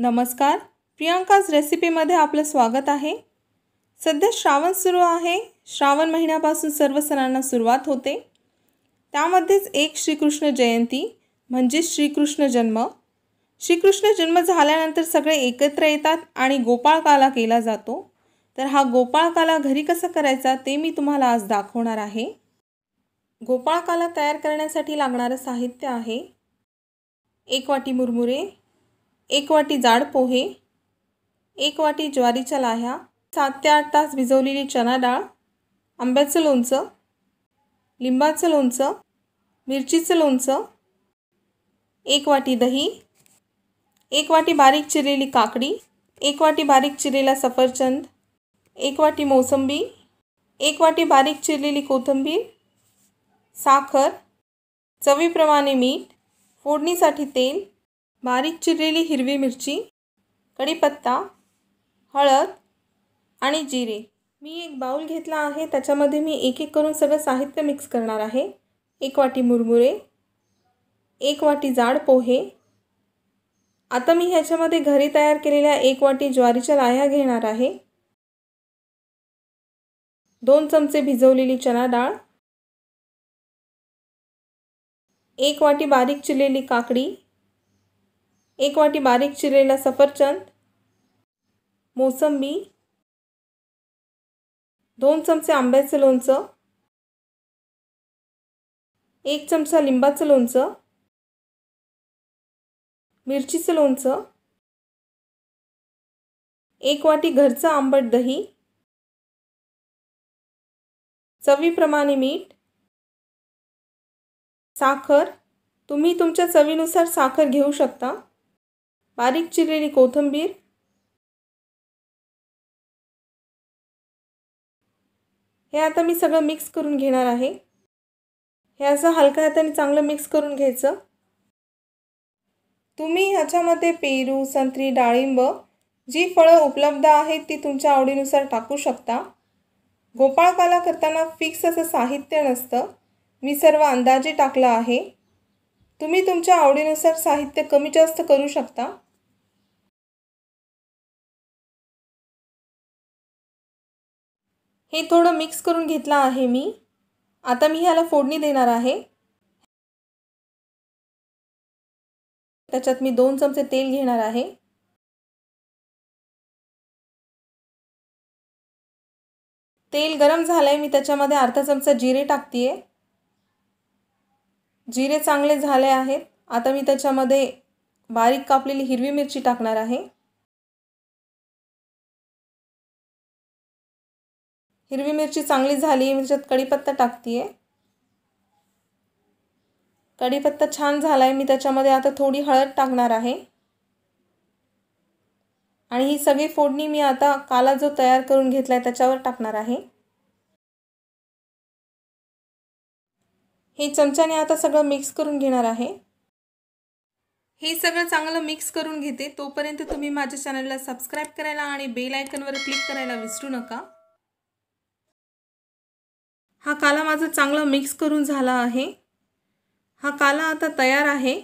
नमस्कार प्रियांकाज रेसिपीमध्ये आपलं स्वागत आहे सध्या श्रावण सुरू आहे श्रावण महिन्यापासून सर्व सणांना सुरुवात होते त्यामध्येच एक श्रीकृष्ण जयंती म्हणजे श्रीकृष्ण जन्म श्रीकृष्ण जन्म झाल्यानंतर सगळे एकत्र येतात आणि गोपाळकाला केला जातो तर हा गोपाळकाला घरी कसा करायचा ते मी तुम्हाला आज दाखवणार आहे गोपाळकाला तयार करण्यासाठी लागणारं साहित्य आहे एक वाटी मुरमुरे एक वाटी जाड पोहे एक वाटी ज्वारीच्या लाह्या सात ते आठ तास भिजवलेली चणा डाळ आंब्याचं लोणचं लिंबाचं लोणचं मिरचीचं लोणचं एक वाटी दही एक वाटी बारीक चिरलेली काकडी एक वाटी बारीक चिरलेला सफरचंद एक वाटी मोसंबी एक वाटी बारीक चिरलेली कोथिंबीर साखर चवीप्रमाणे मीठ फोडणीसाठी तेल बारीक चिरलेली हिरवी मिरची कढीपत्ता हळद आणि जिरे मी एक बाऊल घेतला आहे त्याच्यामध्ये मी एक एक करून सगळं साहित्य मिक्स करणार आहे एक वाटी मुरमुरे एक वाटी जाड पोहे आता मी ह्याच्यामध्ये घरी तयार केलेल्या एक वाटी ज्वारीच्या लाह्या घेणार आहे दोन चमचे भिजवलेली चणा डाळ एक वाटी बारीक चिरलेली काकडी एक वाटी बारीक चिरलेला सफरचंद मोसंबी दोन चमचे आंब्याचं लोणचं एक चमचा लिंबाचं लोणचं मिरचीचं लोणचं एक वाटी घरचं आंबट दही चवीप्रमाणे मीठ साखर तुम्ही तुमच्या चवीनुसार साखर घेऊ शकता बारीक चिरलेली कोथिंबीर हे आता मी सगळं मिक्स करून घेणार आहे हे असं हलक्या हाताने चांगलं मिक्स करून घ्यायचं तुम्ही ह्याच्यामध्ये पेरू संत्री डाळिंब जी फळं उपलब्ध आहेत ती तुमच्या आवडीनुसार टाकू शकता गोपाळकाला करताना फिक्स असं साहित्य नसतं मी सर्व अंदाजे टाकलं आहे तुम्ही तुमच्या आवडीनुसार साहित्य कमी जास्त करू शकता हे थोडं मिक्स करून घेतलं आहे मी आता मी ह्याला फोडणी देणार आहे त्याच्यात मी दोन चमचे तेल घेणार आहे तेल गरम झालंय मी त्याच्यामध्ये अर्धा चमचा जिरे टाकते आहे जिरे चांगले झाले आहेत आता मी त्याच्यामध्ये बारीक कापलेली हिरवी मिरची टाकणार आहे हिरवी मिरची चांगली झाली मी त्याच्यात कढीपत्ता टाकते कढीपत्ता छान झाला आहे मी त्याच्यामध्ये आता थोडी हळद टाकणार आहे आणि ही सगळी फोडणी मी आता काला जो तयार करून घेतला आहे त्याच्यावर टाकणार आहे हे चमच्याने आता सगळं मिक्स करून घेणार आहे हे सगळं चांगलं मिक्स करून घेते तोपर्यंत तुम्ही माझ्या चॅनलला सबस्क्राईब करायला आणि बेल आयकनवर क्लिक करायला विसरू नका हा काला माझा चांगला मिक्स करून झाला आहे हा काला आता तयार आहे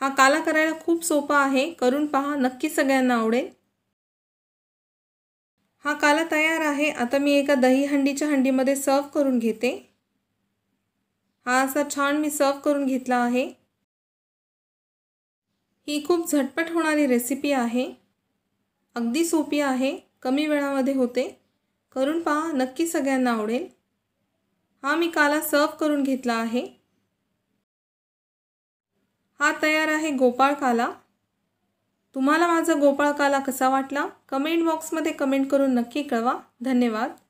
हा काला करायला खूप सोपा आहे करून पहा नक्की सगळ्यांना आवडेल हा काला तयार आहे आता मी एका दही हंडीच्या हंडीमध्ये सर्व करून घेते हा असा छान मी सर्व करून घेतला आहे ही खूप झटपट होणारी रेसिपी आहे अगदी सोपी आहे कमी वेळामध्ये होते करून पहा नक्की सगळ्यांना आवडेल हा मी काला सर्व करून घेतला आहे हा तयार आहे गोपाळ काला तुम्हाला माझा गोपाळकाला कसा वाटला कमेंट बॉक्समध्ये कमेंट करून नक्की कळवा धन्यवाद